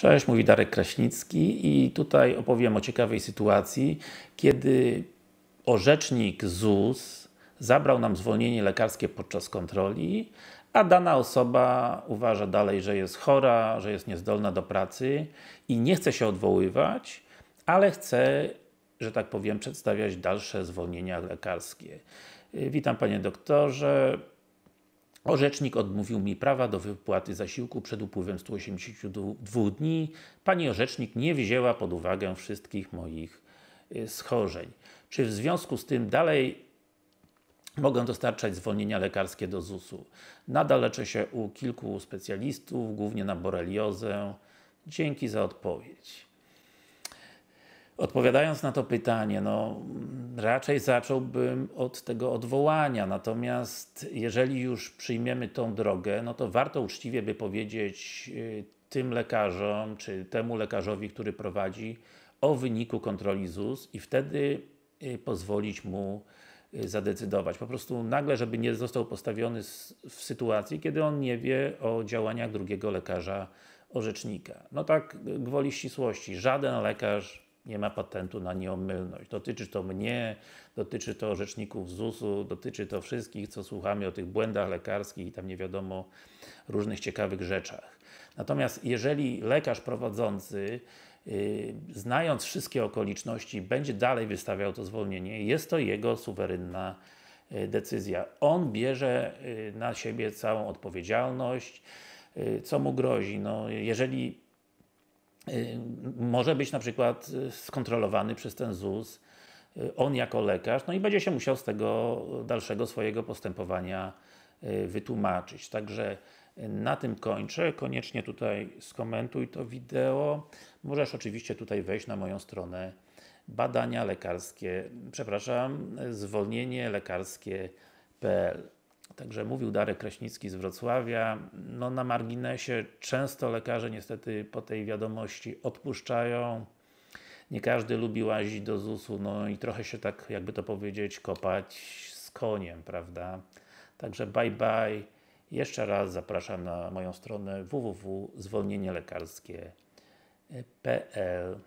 Cześć, mówi Darek Kraśnicki i tutaj opowiem o ciekawej sytuacji, kiedy orzecznik ZUS zabrał nam zwolnienie lekarskie podczas kontroli, a dana osoba uważa dalej, że jest chora, że jest niezdolna do pracy i nie chce się odwoływać, ale chce, że tak powiem, przedstawiać dalsze zwolnienia lekarskie. Witam panie doktorze, Orzecznik odmówił mi prawa do wypłaty zasiłku przed upływem 182 dni. Pani orzecznik nie wzięła pod uwagę wszystkich moich y, schorzeń. Czy w związku z tym dalej mogę dostarczać zwolnienia lekarskie do ZUS-u? Nadal leczę się u kilku specjalistów, głównie na boreliozę. Dzięki za odpowiedź. Odpowiadając na to pytanie, no, raczej zacząłbym od tego odwołania. Natomiast jeżeli już przyjmiemy tą drogę, no to warto uczciwie by powiedzieć y, tym lekarzom, czy temu lekarzowi, który prowadzi, o wyniku kontroli ZUS i wtedy y, pozwolić mu y, zadecydować. Po prostu nagle, żeby nie został postawiony w sytuacji, kiedy on nie wie o działaniach drugiego lekarza orzecznika. No tak gwoli ścisłości, żaden lekarz nie ma patentu na nieomylność. Dotyczy to mnie, dotyczy to rzeczników ZUS-u, dotyczy to wszystkich, co słuchamy o tych błędach lekarskich i tam nie wiadomo różnych ciekawych rzeczach. Natomiast jeżeli lekarz prowadzący y, znając wszystkie okoliczności, będzie dalej wystawiał to zwolnienie, jest to jego suwerenna y, decyzja. On bierze y, na siebie całą odpowiedzialność. Co mu grozi? No, jeżeli Y, może być na przykład y, skontrolowany przez ten ZUS, y, on jako lekarz, no i będzie się musiał z tego dalszego swojego postępowania wytłumaczyć. Także na tym kończę. Koniecznie tutaj skomentuj to wideo. Możesz oczywiście tutaj wejść na moją stronę badania lekarskie, przepraszam, zwolnienie lekarskie.pl Także mówił Darek Kraśnicki z Wrocławia. No na marginesie często lekarze niestety po tej wiadomości odpuszczają. Nie każdy lubi łazić do ZUS-u, no i trochę się tak, jakby to powiedzieć, kopać z koniem, prawda? Także bye bye. Jeszcze raz zapraszam na moją stronę www.zwolnienielekarskie.pl